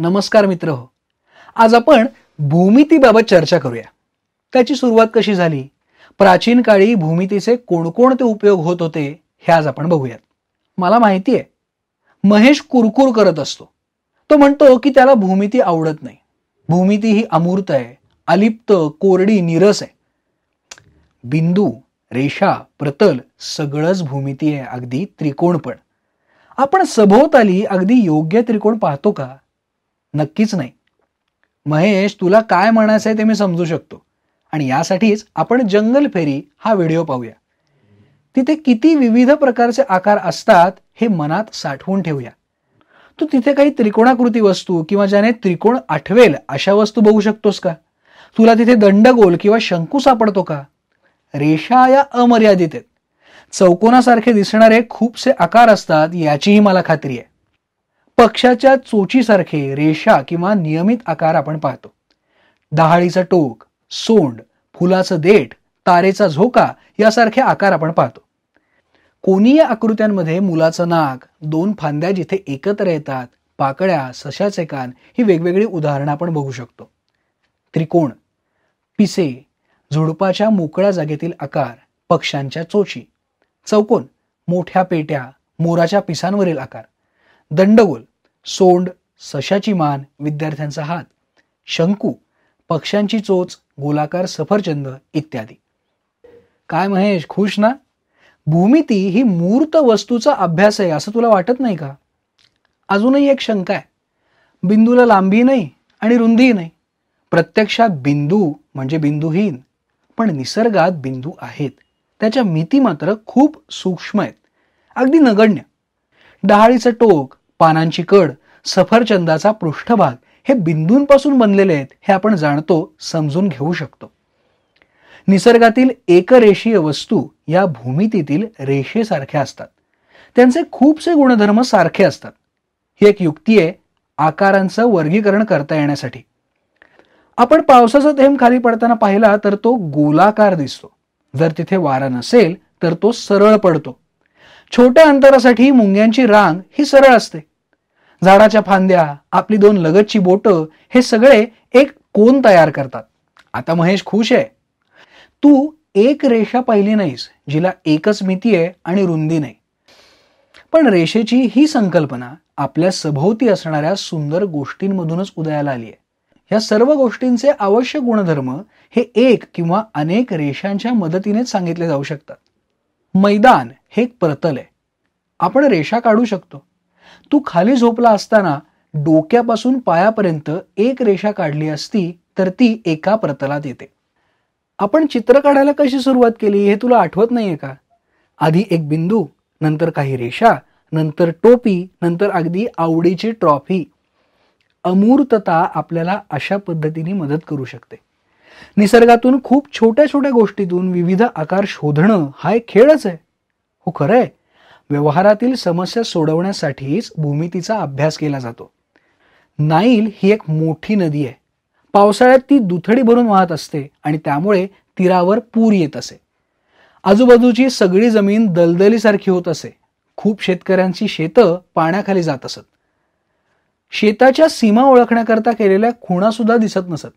नमस्कार मित्र हो आज आपण भूमितीबाबत चर्चा करूया त्याची सुरुवात कशी झाली प्राचीन काळी भूमितीचे कोणकोणते उपयोग होत होते हे आज आपण बघूयात मला माहिती आहे महेश कुरकुर करत असतो तो म्हणतो की त्याला भूमिती आवडत नाही भूमिती ही अमूर्त आहे अलिप्त कोरडी निरस आहे बिंदू रेषा प्रतल सगळंच भूमिती आहे अगदी त्रिकोण पण आपण सभोवताली अगदी योग्य त्रिकोण पाहतो का नक्कीच नाही महेश तुला काय म्हणायचं आहे ते मी समजू शकतो आणि यासाठीच आपण जंगल फेरी हा व्हिडिओ पाहूया तिथे किती विविध प्रकारचे आकार असतात हे मनात साठवून ठेवूया तू तिथे काही त्रिकोणाकृती वस्तू किंवा ज्याने त्रिकोण आठवेल अशा वस्तू बघू शकतोस का तुला तिथे दंडगोल किंवा शंकू सापडतो का रेषा या अमर्यादित आहेत चौकोनासारखे दिसणारे खूपसे आकार असतात याचीही मला खात्री आहे पक्षाच्या चोचीसारखे रेषा किंवा नियमित आकार आपण पाहतो दहाळीचं टोक सोंड फुलाचं देठ तारेचा झोका यासारखे आकार आपण पाहतो कोनीय आकृत्यांमध्ये मुलाचं नाक दोन फांद्या जिथे एकत्र येतात पाकळ्या सशाचे कान ही वेगवेगळी उदाहरणं आपण बघू शकतो त्रिकोण पिसे झुडपाच्या मोकळ्या जागेतील आकार पक्ष्यांच्या चोची चौकोन मोठ्या पेट्या मोराच्या पिसांवरील आकार दंडगोल सोंड सशाची मान विद्यार्थ्यांचा हात शंकू पक्ष्यांची चोच गोलाकार सफरचंद इत्यादी काय महेश खुश ना भूमिती ही मूर्त वस्तूचा अभ्यास आहे असं तुला वाटत नाही का अजूनही एक शंका आहे बिंदूला लांबी नाही आणि रुंदीही नाही प्रत्यक्षात बिंदू म्हणजे बिंदूहीन पण निसर्गात बिंदू आहेत त्याच्या मिती मात्र खूप सूक्ष्म आहेत अगदी नगण्य डहाळीचं टोक पानांची कड सफरचंदाचा पृष्ठभाग हे बिंदूंपासून बनलेले आहेत हे आपण जाणतो समजून घेऊ शकतो निसर्गातील एकरेषीय वस्तू या भूमितीतील रेषेसारख्या असतात त्यांचे खूपसे गुणधर्म सारखे असतात ही एक युक्ती आहे आकारांचं वर्गीकरण करता येण्यासाठी आपण पावसाचा थेंब खाली पडताना पाहिला तर तो गोलाकार दिसतो जर तिथे वारा नसेल तर तो सरळ पडतो छोट्या अंतरासाठी मुंग्यांची रांग ही सरळ असते झाडाच्या फांद्या आपली दोन लगतची बोटं हे सगळे एक कोण तयार करतात आता महेश खुश आहे तू एक रेषा पाहिली नाहीस जिला एकच मिती आहे आणि रुंदी नाही पण रेषेची ही संकल्पना आपल्या सभोवती असणाऱ्या सुंदर गोष्टींमधूनच उदयाला आली आहे ह्या सर्व गोष्टींचे आवश्यक गुणधर्म हे एक किंवा अनेक रेषांच्या मदतीनेच सांगितले जाऊ शकतात मैदान हे एक प्रतल आहे आपण रेषा काढू शकतो तू खाली झोपला असताना डोक्यापासून पायापर्यंत एक रेषा काढली असती तर ती एका प्रतलात येते आपण चित्र काढायला कशी सुरुवात केली हे तुला आठवत नाहीये का आधी एक बिंदू नंतर काही रेषा नंतर टोपी नंतर अगदी आवडीची ट्रॉफी अमूर्तता आपल्याला अशा पद्धतीने मदत करू शकते निसर्गातून खूप छोट्या छोट्या गोष्टीतून विविध आकार शोधणं हा एक खेळच आहे हो खरं आहे व्यवहारातील समस्या सोडवण्यासाठीच भूमितीचा अभ्यास केला जातो नाईल ही एक मोठी नदी आहे पावसाळ्यात ती दुथडी भरून वाहत असते आणि त्यामुळे तीरावर पूर येत असे आजूबाजूची सगळी जमीन दलदलीसारखी होत असे खूप शेतकऱ्यांची शेत पाण्याखाली जात असत शेताच्या सीमा ओळखण्याकरता केलेल्या खुणा सुद्धा दिसत नसत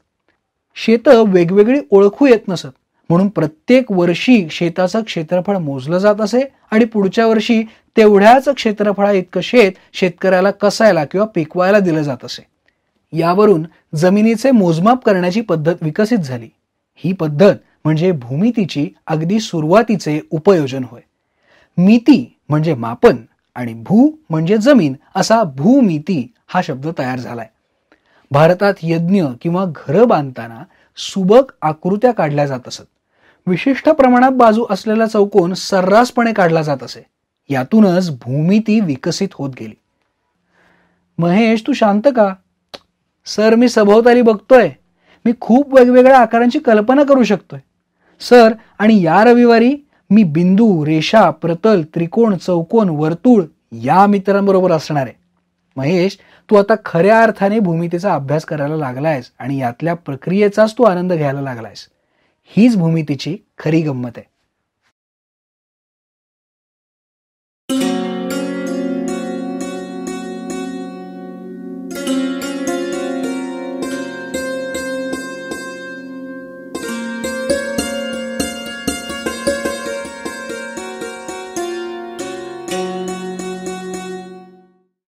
शेत वेगवेगळी ओळखू येत नसत म्हणून प्रत्येक वर्षी शेताचं क्षेत्रफळ मोजलं जात असे आणि पुढच्या वर्षी तेवढ्याच क्षेत्रफळा इतकं शेत शेतकऱ्याला कसायला किंवा पिकवायला दिलं जात असे यावरून जमिनीचे मोजमाप करण्याची पद्धत विकसित झाली ही पद्धत म्हणजे भूमितीची अगदी सुरुवातीचे उपयोजन होय मिती म्हणजे मापन आणि भू म्हणजे जमीन असा भूमिती हा शब्द तयार झालाय भारतात यज्ञ किंवा घरं बांधताना सुबक आकृत्या काढल्या जात असत विशिष्ट प्रमाणात बाजू असलेला चौकोन सर्रासपणे काढला जात असे यातूनच भूमिती विकसित होत गेली महेश तू शांत का सर मी सभोवताली बघतोय मी खूप वेगवेगळ्या आकारांची कल्पना करू शकतोय सर आणि या रविवारी मी बिंदू रेषा प्रतल त्रिकोण चौकोन वर्तुळ या मित्रांबरोबर असणार आहे महेश तू आता खऱ्या अर्थाने भूमितेचा अभ्यास करायला लागलायस आणि यातल्या प्रक्रियेचाच तू आनंद घ्यायला लागलायस हीच भूमितीची खरी गंमत आहे